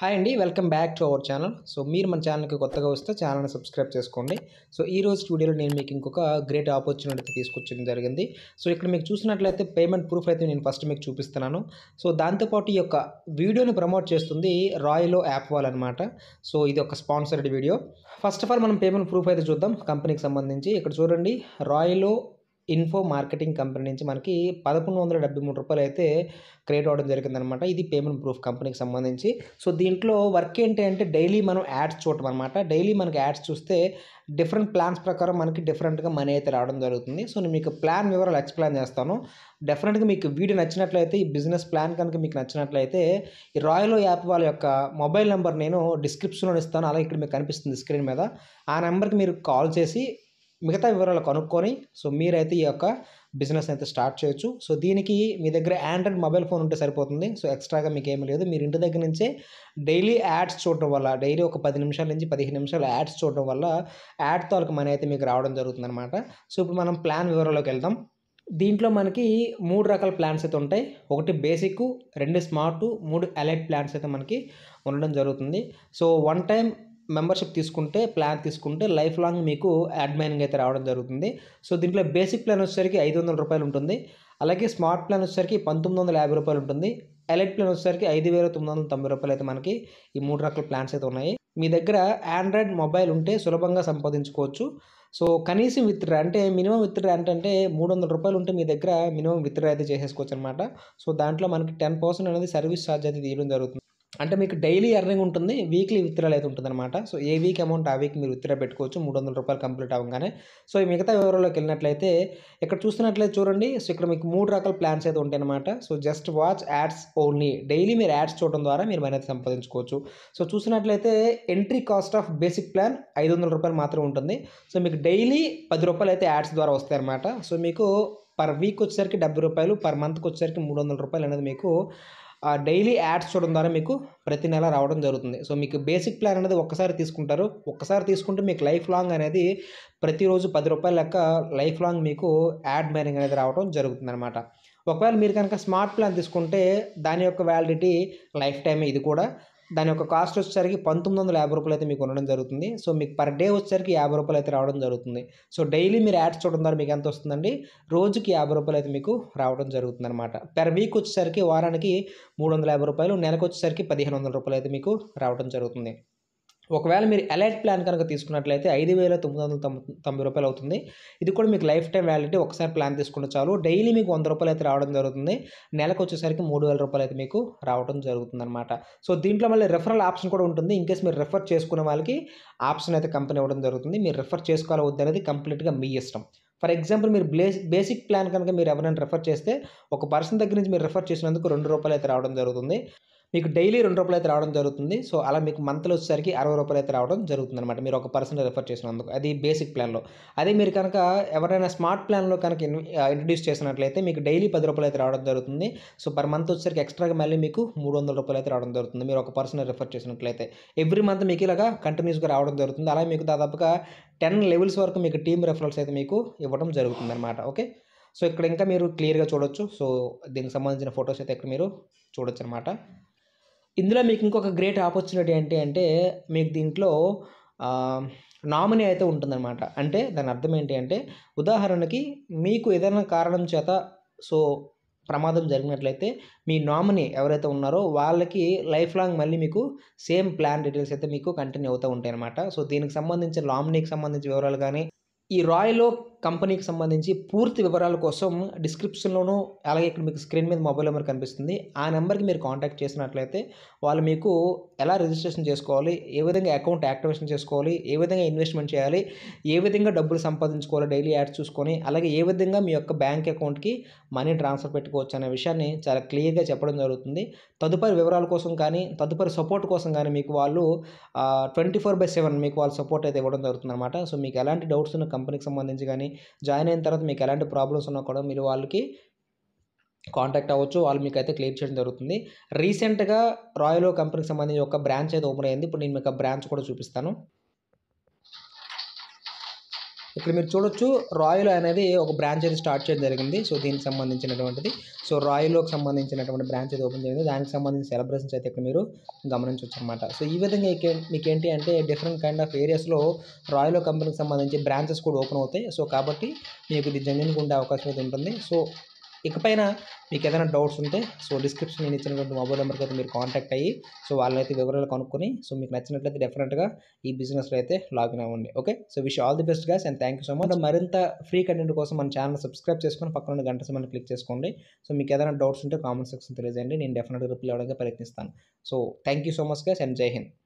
hi అండి welcome back to our channel so మీరు మన ఛానల్కి కొత్తగా వస్తే ఛానల్ని సబ్స్క్రైబ్ చేసుకోండి సో ఈ రోజు స్టూడియోలో నేను మీకు ఇంకొక గ్రేట్ ఆపర్చునిటీ తీసుకొచ్చడం జరిగింది సో ఇక్కడ మీకు చూసినట్లయితే పేమెంట్ ప్రూఫ్ అయితే నేను ఫస్ట్ మీకు చూపిస్తున్నాను సో దాంతోపాటు ఈ యొక్క వీడియోని ప్రమోట్ చేస్తుంది రాయలో యాప్ వాల్ అనమాట సో ఇది ఒక sponsored video first of all మనం పేమెంట్ ప్రూఫ్ అయితే చూద్దాం కంపెనీకి సంబంధించి ఇక్కడ చూడండి రాయలో ఇన్ఫో మార్కెటింగ్ కంపెనీ నుంచి మనకి పదకొండు వందల డెబ్బై మూడు రూపాయలు అయితే క్రియేట్ అవ్వడం జరిగిందనమాట ఇది పేమెంట్ ప్రూఫ్ కంపెనీకి సంబంధించి సో దీంట్లో వర్క్ ఏంటి అంటే డైలీ మనం యాడ్స్ చూడటం అనమాట డైలీ మనకి యాడ్స్ చూస్తే డిఫరెంట్ ప్లాన్స్ ప్రకారం మనకి డిఫరెంట్గా మనీ అయితే రావడం జరుగుతుంది సో నేను మీకు ప్లాన్ వివరాలు ఎక్స్ప్లెయిన్ చేస్తాను డెఫినెట్గా మీకు వీడియో నచ్చినట్లయితే ఈ బిజినెస్ ప్లాన్ కనుక మీకు నచ్చినట్లయితే ఈ రాయల్ యాప్ వాళ్ళ యొక్క మొబైల్ నెంబర్ నేను డిస్క్రిప్షన్లో ఇస్తాను అలాగే ఇక్కడ మీకు కనిపిస్తుంది స్క్రీన్ మీద ఆ నెంబర్కి మీరు కాల్ చేసి మిగతా వివరాలు కనుక్కొని సో మీరైతే ఈ యొక్క బిజినెస్ అయితే స్టార్ట్ చేయొచ్చు సో దీనికి మీ దగ్గర ఆండ్రాయిడ్ మొబైల్ ఫోన్ ఉంటే సరిపోతుంది సో ఎక్స్ట్రాగా మీకు ఏమీ లేదు మీరు ఇంటి దగ్గర నుంచే డైలీ యాడ్స్ చూడడం వల్ల డైలీ ఒక పది నిమిషాల నుంచి పదిహేను నిమిషాలు యాడ్స్ చూడడం వల్ల యాడ్ తాలకు మనీ అయితే మీకు రావడం జరుగుతుంది అనమాట సో ఇప్పుడు మనం ప్లాన్ వివరాల్లోకి వెళ్దాం దీంట్లో మనకి మూడు రకాల ప్లాన్స్ అయితే ఉంటాయి ఒకటి బేసిక్ రెండు స్మార్ట్ మూడు అలైట్ ప్లాన్స్ అయితే మనకి ఉండడం జరుగుతుంది సో వన్ టైం మెంబర్షిప్ తీసుకుంటే ప్లాన్ తీసుకుంటే లైఫ్ లాంగ్ మీకు అడ్మైనింగ్ అయితే రావడం జరుగుతుంది సో దీంట్లో బేసిక్ ప్లాన్ వచ్చేసరికి ఐదు వందల రూపాయలు ఉంటుంది అలాగే స్మార్ట్ ప్లాన్ వచ్చేసరికి పంతొమ్మిది వందల యాభై రూపాయలు ఉంటుంది ఎలైట్ ప్లాన్ వచ్చేసరికి ఐదు వేల తొమ్మిది వందల తొంభై రూపాయలు అయితే మనకి ఈ మూడు రకాల ప్లాన్స్ అయితే ఉన్నాయి మీ దగ్గర ఆండ్రాయిడ్ మొబైల్ ఉంటే సులభంగా సంపాదించుకోవచ్చు సో కనీసం విత్డ్రా అంటే మినిమం విత్డ్రా ఏంటంటే మూడు వందల రూపాయలు ఉంటే మీ దగ్గర మినిమం విత్డ్రా అయితే చేసేసుకోవచ్చు అనమాట సో దాంట్లో మనకి టెన్ పర్సెంట్ అనేది సర్వీస్ ఛార్జ్ అయితే తీయడం జరుగుతుంది అంటే మీకు డైలీ ఎర్నింగ్ ఉంటుంది వీక్లీ విత్డ్రాల్ అయితే ఉంటుందన్నమాట సో ఏ వీక్ అమౌంట్ ఆ వీక్ మీరు విత్డ్రా పెట్టుకోవచ్చు మూడు వందల రూపాయలు కంప్లీట్ అవ్వగానే సో ఈ మిగతా వివరాల్లోకి వెళ్ళినట్లయితే ఇక్కడ చూస్తున్నట్లయితే చూడండి సో ఇక్కడ మీకు మూడు రకాల ప్లాన్స్ అయితే ఉంటాయన్నమాట so just watch ads only daily మీరు యాడ్స్ చూడడం ద్వారా మీరు మనీ సంపాదించుకోవచ్చు సో చూసినట్లయితే entry cost of basic plan ఐదు వందల రూపాయలు మాత్రమే ఉంటుంది సో మీకు డైలీ పది రూపాయలు అయితే యాడ్స్ ద్వారా వస్తాయన్నమాట సో మీకు పర్ వీక్ వచ్చేసరికి డెబ్బై రూపాయలు పర్ మంత్కి వచ్చేసరికి మూడు వందల రూపాయలు అనేది మీకు ఆ డైలీ యాడ్స్ చూడడం ద్వారా మీకు ప్రతి నెల రావడం జరుగుతుంది సో మీకు బేసిక్ ప్లాన్ అనేది ఒక్కసారి తీసుకుంటారు ఒక్కసారి తీసుకుంటే మీకు లైఫ్ లాంగ్ అనేది ప్రతిరోజు పది రూపాయల లెక్క లైఫ్ లాంగ్ మీకు యాడ్ మైనింగ్ అనేది రావడం జరుగుతుంది అనమాట ఒకవేళ మీరు కనుక స్మార్ట్ ప్లాన్ తీసుకుంటే దాని యొక్క వ్యాలిడిటీ లైఫ్ టైమ్ ఇది కూడా దాని యొక్క కాస్ట్ వచ్చేసరికి పంతొమ్మిది వందల యాభై రూపాయలు అయితే మీకు ఉండడం జరుగుతుంది సో మీకు పర్ డే వచ్చేసరికి యాభై రూపాయలు అయితే రావడం జరుగుతుంది సో డైలీ మీరు యాడ్స్ చూడడం ద్వారా మీకు ఎంత వస్తుందండి రోజుకి యాభై రూపాయలు అయితే మీకు రావడం జరుగుతుంది అనమాట పెర్ వీక్ వచ్చేసరికి వారానికి మూడు వందల యాభై రూపాయలు నెలకు వచ్చేసరికి పదిహేను వందల రూపాయలు అయితే మీకు రావడం జరుగుతుంది ఒకవేళ మీరు ఎలైట్ ప్లాన్ కనుక తీసుకున్నట్లయితే ఐదు వేల తొమ్మిది వందల తొంభై రూపాయలు అవుతుంది ఇది కూడా మీకు లైఫ్ టైం వ్యాలిటీ ఒకసారి ప్లాన్ తీసుకుంటే చాలు డైలీ మీకు వంద రూపాయలు అయితే రావడం జరుగుతుంది నెలకు వచ్చేసరికి మూడు వేల రూపాయలు అయితే మీకు రావడం జరుగుతుంది అనమాట సో దీంట్లో మళ్ళీ రిఫరల్ ఆప్షన్ కూడా ఉంటుంది ఇన్కేస్ మీరు రిఫర్ చేసుకునే వాళ్ళకి ఆప్షన్ అయితే కంపెనీ ఇవ్వడం జరుగుతుంది మీరు రిఫర్ చేసుకోవాలి వద్దనేది కంప్లీట్గా మీ ఇష్టం ఫర్ ఎగ్జాంపుల్ మీరు బేసిక్ ప్లాన్ కనుక మీరు ఎవరైనా రిఫర్ చేస్తే ఒక పర్సన్ దగ్గర నుంచి మీరు రిఫర్ చేసినందుకు రెండు రూపాయలు అయితే రావడం జరుగుతుంది మీకు డైలీ రెండు రూపాయలు అయితే రావడం జరుగుతుంది సో అలా మీకు మంత్లీ వచ్చేసరికి అరవై రూపాయలు అయితే రావడం జరుగుతుంది అనమాట మీరు ఒక పర్సన్ రిఫర్ చేసినందుకు అది బేసిక్ ప్లాన్లో అదే మీరు కనుక ఎవరైనా స్మార్ట్ ప్లాన్లో కనుక ఇంట్రడ్యూస్ చేసినట్లయితే మీకు డైలీ పది రూపాయలు అయితే రావడం జరుగుతుంది సో పర్ మంత్ వచ్చేసరికి ఎక్స్ట్రాగా మళ్ళీ మీకు మూడు వందల రూపాయలు అయితే రావడం జరుగుతుంది మీరు ఒక పర్సన్ రిఫర్ చేసినట్లయితే ఎవ్రీ మంత్ మీకు ఇలాగా కంటిన్యూస్గా రావడం జరుగుతుంది అలా మీకు దాదాపుగా టెన్ లెవెల్స్ వరకు మీకు టీమ్ రెఫరల్స్ అయితే మీకు ఇవ్వడం జరుగుతుంది అనమాట ఓకే సో ఇక్కడ ఇంకా మీరు క్లియర్గా చూడొచ్చు సో దీనికి సంబంధించిన ఫొటోస్ అయితే ఇక్కడ మీరు చూడొచ్చు అనమాట ఇందులో మీకు ఇంకొక గ్రేట్ ఆపర్చునిటీ ఏంటి అంటే మీకు దీంట్లో నామినీ అయితే ఉంటుందన్నమాట అంటే దాని అర్థం ఏంటి అంటే ఉదాహరణకి మీకు ఏదైనా కారణం చేత సో ప్రమాదం జరిగినట్లయితే మీ నామినీ ఎవరైతే ఉన్నారో వాళ్ళకి లైఫ్ లాంగ్ మళ్ళీ మీకు సేమ్ ప్లాన్ డీటెయిల్స్ అయితే మీకు కంటిన్యూ అవుతూ ఉంటాయి అనమాట సో దీనికి సంబంధించిన నామినీకి సంబంధించిన వివరాలు కానీ ఈ రాయ్లో కంపెనీకి సంబంధించి పూర్తి వివరాల కోసం డిస్క్రిప్షన్లోనూ అలాగే ఇక్కడ మీకు స్క్రీన్ మీద మొబైల్ నెంబర్ కనిపిస్తుంది ఆ నెంబర్కి మీరు కాంటాక్ట్ చేసినట్లయితే వాళ్ళు మీకు ఎలా రిజిస్ట్రేషన్ చేసుకోవాలి ఏ విధంగా అకౌంట్ యాక్టివేషన్ చేసుకోవాలి ఏ విధంగా ఇన్వెస్ట్మెంట్ చేయాలి ఏ విధంగా డబ్బులు సంపాదించుకోవాలి డైలీ యాడ్స్ చూసుకొని అలాగే ఏ విధంగా మీ యొక్క బ్యాంక్ అకౌంట్కి మనీ ట్రాన్స్ఫర్ పెట్టుకోవచ్చు అనే విషయాన్ని చాలా క్లియర్గా చెప్పడం జరుగుతుంది తదుపరి వివరాల కోసం కానీ తదుపరి సపోర్ట్ కోసం కానీ మీకు వాళ్ళు ట్వంటీ ఫోర్ బై సెవెన్ మీకు వాళ్ళు సపోర్ట్ అయితే ఇవ్వడం జరుగుతుంది అనమాట సో మీకు ఎలాంటి డౌట్స్ ఉన్న కంపెనీకి సంబంధించి కానీ జాయిన్ అయిన తర్వాత మీకు ఎలాంటి ప్రాబ్లమ్స్ ఉన్నా కూడా మీరు వాళ్ళకి కాంటాక్ట్ అవ్వచ్చు వాళ్ళు మీకు అయితే క్లియర్ చేయడం జరుగుతుంది రీసెంట్గా రాయల్ కంపెనీకి సంబంధించి ఒక బ్రాంచ్ అయితే ఓపెన్ అయింది ఇప్పుడు నేను మీకు ఆ బ్రాంచ్ కూడా చూపిస్తాను ఇక్కడ మీరు చూడొచ్చు రాయల్ అనేది ఒక బ్రాంచ్ అయితే స్టార్ట్ చేయడం జరిగింది సో దీనికి సంబంధించినటువంటిది సో రాయల్లోకి సంబంధించినటువంటి బ్రాంచ్ అయితే ఓపెన్ చేయండి దానికి సంబంధించిన సెలబ్రేషన్స్ అయితే ఇక్కడ మీరు గమనించవచ్చు అనమాట సో ఈ విధంగా మీకు ఏంటి అంటే డిఫరెంట్ కైండ్ ఆఫ్ ఏరియాస్లో రాయల్ కంపెనీకి సంబంధించి బ్రాంచెస్ కూడా ఓపెన్ అవుతాయి సో కాబట్టి మీకు ఇది జన్యున్గా ఉండే అవకాశం అయితే ఉంటుంది సో ఇకపైన మీకు ఏదైనా డౌట్స్ ఉంటే సో డిస్క్రిప్షన్ నేను ఇచ్చినటువంటి మొబైల్ నెంబర్కి అయితే మీరు కాంటాక్ట్ అయ్యి సో వాళ్ళనైతే వివరాలు కనుక్కొని సో మీకు నచ్చినట్లయితే డెఫినెట్గా ఈ బిజినెస్లో అయితే లాగిన్ అవ్వండి okay so wish all the best guys and thank you so much మరింత ఫ్రీ కంటెంట్ కోసం మన ఛానల్ సబ్స్క్రైబ్ చేసుకొని పక్కన గంట సమయం క్లిక్ చేసుకోండి సో మీకు ఏదైనా డౌట్స్ ఉంటే కామెంట్ సెక్షన్ తెలియజేయండి నేను డెఫినెట్గా రిప్లై అవ్వడానికి ప్రయత్నిస్తాను so thank you so much guys and జై హింద్